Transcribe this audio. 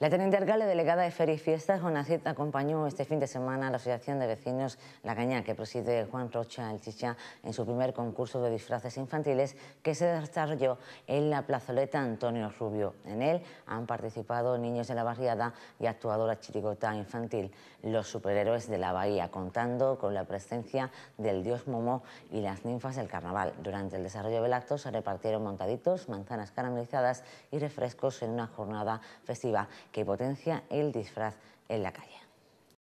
La teniente alcalde delegada de Feria y Fiestas, Jonacit, acompañó este fin de semana a la Asociación de Vecinos La Caña, que preside Juan Rocha El Chicha, en su primer concurso de disfraces infantiles que se desarrolló en la plazoleta Antonio Rubio. En él han participado niños de la barriada y actuadora chirigota infantil Los Superhéroes de la Bahía, contando con la presencia del dios Momo y las ninfas del carnaval. Durante el desarrollo del acto se repartieron montaditos, manzanas caramelizadas y refrescos en una jornada festiva que potencia el disfraz en la calle.